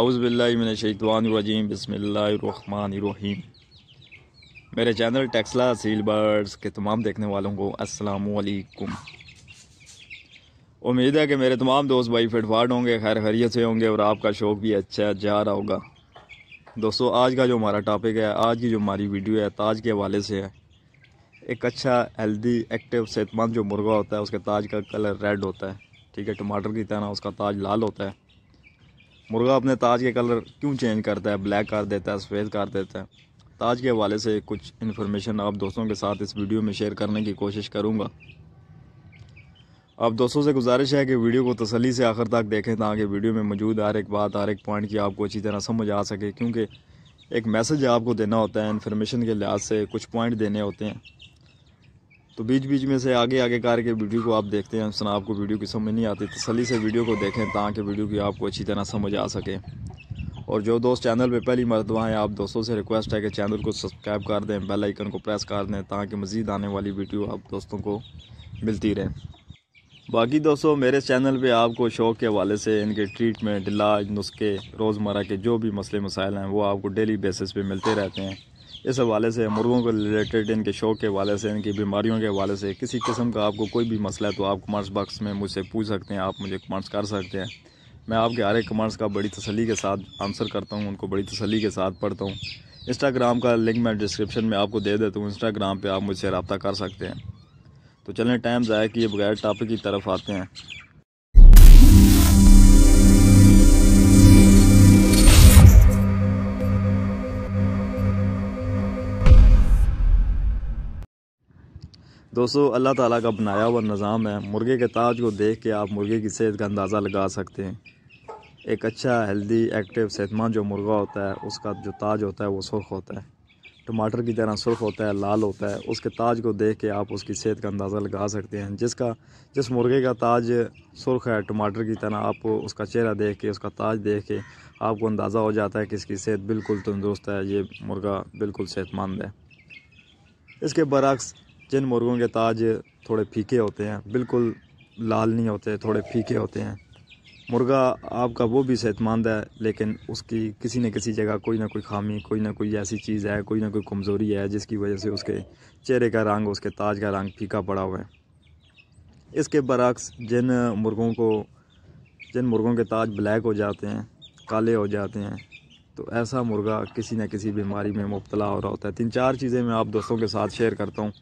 अउज़बिल्लिमिनशैतवानरजीम बसमीम मेरे चैनल टेक्सला सील बर्ड्स के तमाम देखने वालों को असलकुम उम्मीद है कि मेरे तमाम दोस्त भाई फिटफाट होंगे खैर खैरियत से होंगे और आपका शौक़ भी अच्छा जा रहा होगा दोस्तों आज का जो हमारा टॉपिक है आज की जो हमारी वीडियो है ताज के हवाले से है एक अच्छा हेल्दी एक्टिव सेहतमंद जो मुर्गा होता है उसके ताज का कलर रेड होता है ठीक है टमाटर की तरह उसका ताज लाल होता है मुर्गा अपने ताज के कलर क्यों चेंज करता है ब्लैक कर देता है सफ़ेद कर देता है ताज के हवाले से कुछ इन्फॉर्मेशन आप दोस्तों के साथ इस वीडियो में शेयर करने की कोशिश करूँगा आप दोस्तों से गुजारिश है कि वीडियो को तसली से आखिर तक देखें ताकि वीडियो में मौजूद हर एक बात हर एक पॉइंट की आपको अच्छी तरह समझ आ सके क्योंकि एक मैसेज आपको देना होता है इन्फॉर्मेशन के लिहाज से कुछ पॉइंट देने होते हैं तो बीच बीच में से आगे आगे कार के वीडियो को आप देखते हैं सुना आपको वीडियो की समझ नहीं आती तसली से वीडियो को देखें ताकि वीडियो की आपको अच्छी तरह समझ आ सके और जो दोस्त चैनल पे पहली मरतबा हैं आप दोस्तों से रिक्वेस्ट है कि चैनल को सब्सक्राइब कर दें बेल आइकन को प्रेस कर दें ताकि मज़ीद आने वाली वीडियो आप दोस्तों को मिलती रहे बाकी दोस्तों मेरे चैनल पे आपको शौक़ के हवाले से इनके ट्रीटमेंट इलाज नुस्खे रोज़मर्रा के जो भी मसले मसाइल हैं वो आपको डेली बेसिस पे मिलते रहते हैं इस हवाले से मुर्गों के रिलेटेड इनके शौक के हवाले से इनकी बीमारियों के हवाले से किसी किस्म का आपको कोई भी मसला है तो आप कमेंट्स बॉक्स में मुझसे पूछ सकते हैं आप मुझे कमेंट्स कर सकते हैं मैं आपके हर एक कमेंट्स का बड़ी तसली के साथ आंसर करता हूँ उनको बड़ी तसली के साथ पढ़ता हूँ इंस्टाग्राम का लिंक मैं डिस्क्रिप्शन में आपको दे देता हूँ इंस्टाग्राम पर आप मुझसे रबता कर सकते हैं तो चलें टाइम ज़ाया किए बगैर टॉपिक की तरफ आते हैं दोस्तों अल्लाह ताला का बनाया हुआ निज़ाम है मुर्गे के ताज को देख के आप मुर्गे की सेहत का अंदाज़ा लगा सकते हैं एक अच्छा हेल्दी एक्टिव सेहतमंद जो मुर्गा होता है उसका जो ताज होता है वो सुर्ख होता है टमाटर की तरह सुर्ख होता है लाल होता है उसके ताज को देख के आप उसकी सेहत का अंदाज़ा लगा सकते हैं जिसका जिस मुर्गे का ताज सुर्ख है टमाटर की तरह आप उसका चेहरा देख के उसका ताज देख के आपको अंदाज़ा हो जाता है कि इसकी सेहत बिल्कुल तंदुरुस्त है ये मुर्गा बिल्कुल सेहतमंद है इसके बरक्स जिन मुर्गों के ताज थोड़े फीके होते हैं बिल्कुल लाल नहीं होते थोड़े फीके होते हैं मुर्गा आपका वो भी सेहतमंद है लेकिन उसकी किसी न किसी जगह कोई ना कोई खामी कोई ना कोई ऐसी चीज़ है कोई ना कोई कमज़ोरी है जिसकी वजह से उसके चेहरे का रंग उसके ताज का रंग फीका पड़ा हुआ है इसके बरक्स जिन मुर्गों को जिन मुर्गों के ताज ब्लैक हो जाते हैं काले हो जाते हैं तो ऐसा मुर्गा किसी न किसी बीमारी में मुबतला हो रहा होता है तीन चार चीज़ें मैं आप दोस्तों के साथ शेयर करता हूँ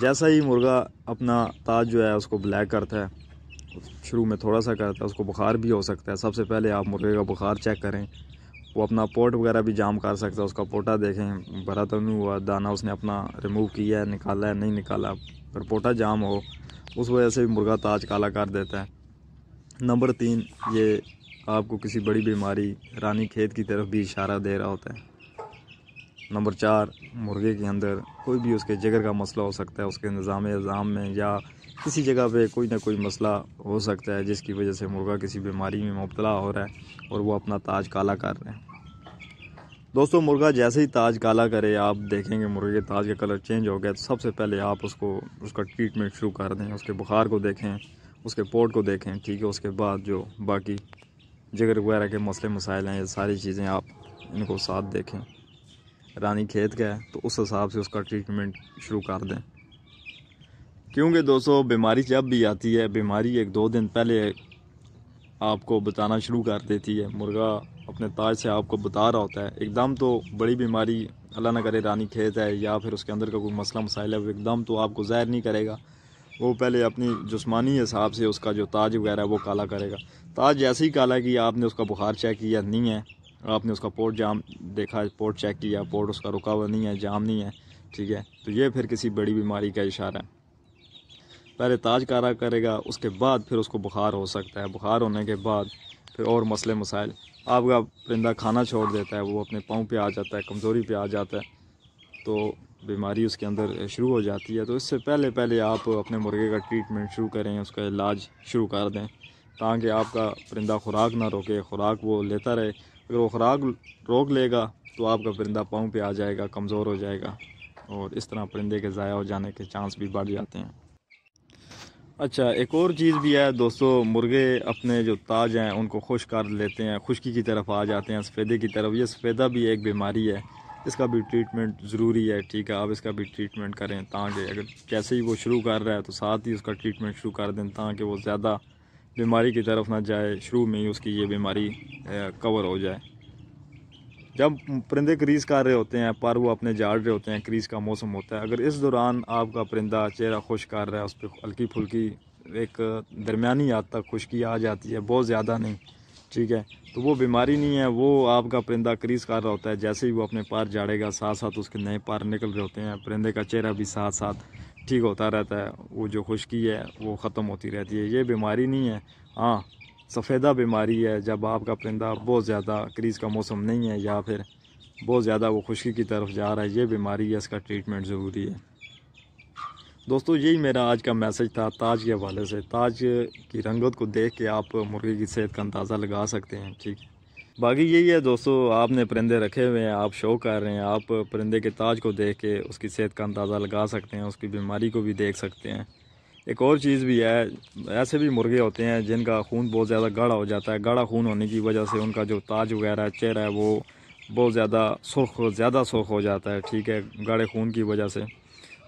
जैसा ही मुर्गा अपना ताज जो है उसको ब्लैक करता है शुरू में थोड़ा सा करता है उसको बुखार भी हो सकता है सबसे पहले आप मुर्गे का बुखार चेक करें वो अपना पोट वगैरह भी जाम कर सकता है उसका पोटा देखें भरा तो नहीं हुआ दाना उसने अपना रिमूव किया है निकाला है नहीं निकाला पर पोटा जाम हो उस वजह से भी मुर्गा ताज काला कर देता है नंबर तीन ये आपको किसी बड़ी बीमारी रानी खेत की तरफ भी इशारा दे रहा होता है नंबर चार मुर्गे के अंदर कोई भी उसके जिगर का मसला हो सकता है उसके निज़ाम निज़ाम में या किसी जगह पे कोई ना कोई मसला हो सकता है जिसकी वजह से मुर्गा किसी बीमारी में मुबतला हो रहा है और वो अपना ताज काला कर रहे हैं दोस्तों मुर्गा जैसे ही ताज काला करे आप देखेंगे मुर्गे के ताज का कलर चेंज हो गया तो सबसे पहले आप उसको उसका ट्रीटमेंट शुरू कर दें उसके बुखार को देखें उसके पोर्ट को देखें ठीक है उसके बाद जो बाकी जिगर वगैरह के मसले मसाइल हैं ये सारी चीज़ें आप इनको साथ देखें रानी खेत का है तो उस हिसाब से उसका ट्रीटमेंट शुरू कर दें क्योंकि दोस्तों बीमारी जब भी आती है बीमारी एक दो दिन पहले आपको बताना शुरू कर देती है मुर्गा अपने ताज से आपको बता रहा होता है एकदम तो बड़ी बीमारी अल्लाह ना करे रानी खेत है या फिर उसके अंदर का कोई मसला मसाइल है वो एकदम तो आपको ज़ाहिर नहीं करेगा वो पहले अपनी जस्मानी हिसाब से उसका जो ताज वगैरह है वो काला करेगा ताज जैसे ही काला कि आपने उसका बुखार चेक किया नहीं है आपने उसका पोर्ट जाम देखा पोर्ट चेक किया पोर्ट उसका रुका हुआ नहीं है जाम नहीं है ठीक है तो ये फिर किसी बड़ी बीमारी का इशारा है पहले ताज कारा करेगा उसके बाद फिर उसको बुखार हो सकता है बुखार होने के बाद फिर और मसले मसाइल आपका परिंदा खाना छोड़ देता है वो अपने पाँव पे आ जाता है कमज़ोरी पे आ जाता है तो बीमारी उसके अंदर शुरू हो जाती है तो इससे पहले पहले आप अपने मुर्गे का ट्रीटमेंट शुरू करें उसका इलाज शुरू कर दें ताकि आपका परिंदा खुराक ना रोके खुराक वो लेता रहे अगर वो खुराक रोक लेगा तो आपका परिंदा पाँव पे आ जाएगा कमज़ोर हो जाएगा और इस तरह परिंदे के ज़ाया हो जाने के चांस भी बढ़ जाते हैं अच्छा एक और चीज़ भी है दोस्तों मुर्गे अपने जो ताज हैं उनको खुश कर लेते हैं खुशकी की तरफ आ जाते हैं सफ़ेदे की तरफ ये सफ़ेदा भी एक बीमारी है इसका भी ट्रीटमेंट ज़रूरी है ठीक है आप इसका भी ट्रीटमेंट करें ताकि अगर जैसे ही वो शुरू कर रहा है तो साथ ही उसका ट्रीटमेंट शुरू कर दें ताकि वो ज़्यादा बीमारी की तरफ ना जाए शुरू में ही उसकी ये बीमारी कवर हो जाए जब परिंदे क्रीज़ कर रहे होते हैं पर वो अपने झाड़ रहे होते हैं क्रीज़ का मौसम होता है अगर इस दौरान आपका परिंदा चेहरा खुश कर रहा है उस पर हल्की फुल्की एक दरमियानी हद तक खुशकी आ जाती है बहुत ज़्यादा नहीं ठीक है तो वो बीमारी नहीं है वो आपका परिंदा क्रीज़ कर रहा होता है जैसे ही वो अपने पार जाड़ेगा साथ साथ उसके नए पार निकल रहे होते हैं परिंदे का चेहरा भी साथ साथ ठीक होता रहता है वो जो खुश्की है वो ख़त्म होती रहती है ये बीमारी नहीं है हाँ सफ़ेदा बीमारी है जब आपका परिंदा बहुत ज़्यादा क्रीज़ का मौसम नहीं है या फिर बहुत ज़्यादा वो खुश्की की तरफ जा रहा है ये बीमारी है इसका ट्रीटमेंट ज़रूरी है दोस्तों यही मेरा आज का मैसेज था ताज के हवाले से ताज की रंगत को देख के आप मुर्गी की सेहत का अंदाज़ा लगा सकते हैं ठीक है बाकी यही है दोस्तों आपने परिंदे रखे हुए हैं आप शो कर रहे हैं आप परिंदे के ताज को देख के उसकी सेहत का अंदाज़ा लगा सकते हैं उसकी बीमारी को भी देख सकते हैं एक और चीज़ भी है ऐसे भी मुर्गे होते हैं जिनका खून बहुत ज़्यादा गाढ़ा हो जाता है गाढ़ा खून होने की वजह से उनका जो ताज वगैरह चेहरा है वो बहुत ज़्यादा सुर्ख ज़्यादा सुर्ख हो जाता है ठीक है गाढ़े खून की वजह से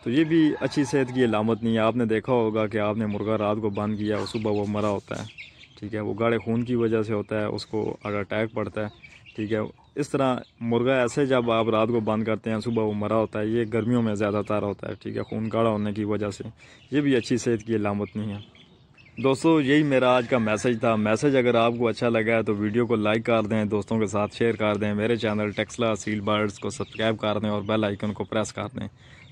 तो ये भी अच्छी सेहत की अलामत नहीं है आपने देखा होगा कि आपने मुर्गा रात को बंद किया और सुबह वो मरा होता है ठीक है वो गाढ़े खून की वजह से होता है उसको अगर अटैक पड़ता है ठीक है इस तरह मुर्गा ऐसे जब आप रात को बंद करते हैं सुबह वो मरा होता है ये गर्मियों में ज़्यादातर होता है ठीक है खून गाढ़ा होने की वजह से ये भी अच्छी सेहत की लामत नहीं है दोस्तों यही मेरा आज का मैसेज था मैसेज अगर आपको अच्छा लगा है तो वीडियो को लाइक कर दें दोस्तों के साथ शेयर कर दें मेरे चैनल टेक्सला सील बर्ड्स को सब्सक्राइब कर दें और बेल आइकन को प्रेस कर दें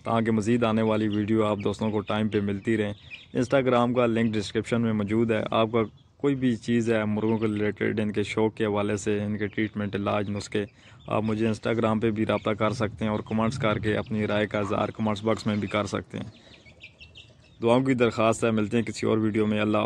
ताकि मज़ीद आने वाली वीडियो आप दोस्तों को टाइम पे मिलती रहें इंस्टाग्राम का लिंक डिस्क्रिप्शन में मौजूद है आपका कोई भी चीज़ है मुर्गों के रिलेटेड इनके शौक के हवाले से इनके ट्रीटमेंट इलाज नुस्खे आप मुझे इंस्टाग्राम पे भी रबा कर सकते हैं और कमेंट्स करके अपनी राय का इजहार कमेंट्स बॉक्स में भी कर सकते हैं दुआओं की दरख्वास्त है मिलते हैं किसी और वीडियो में अल्लाह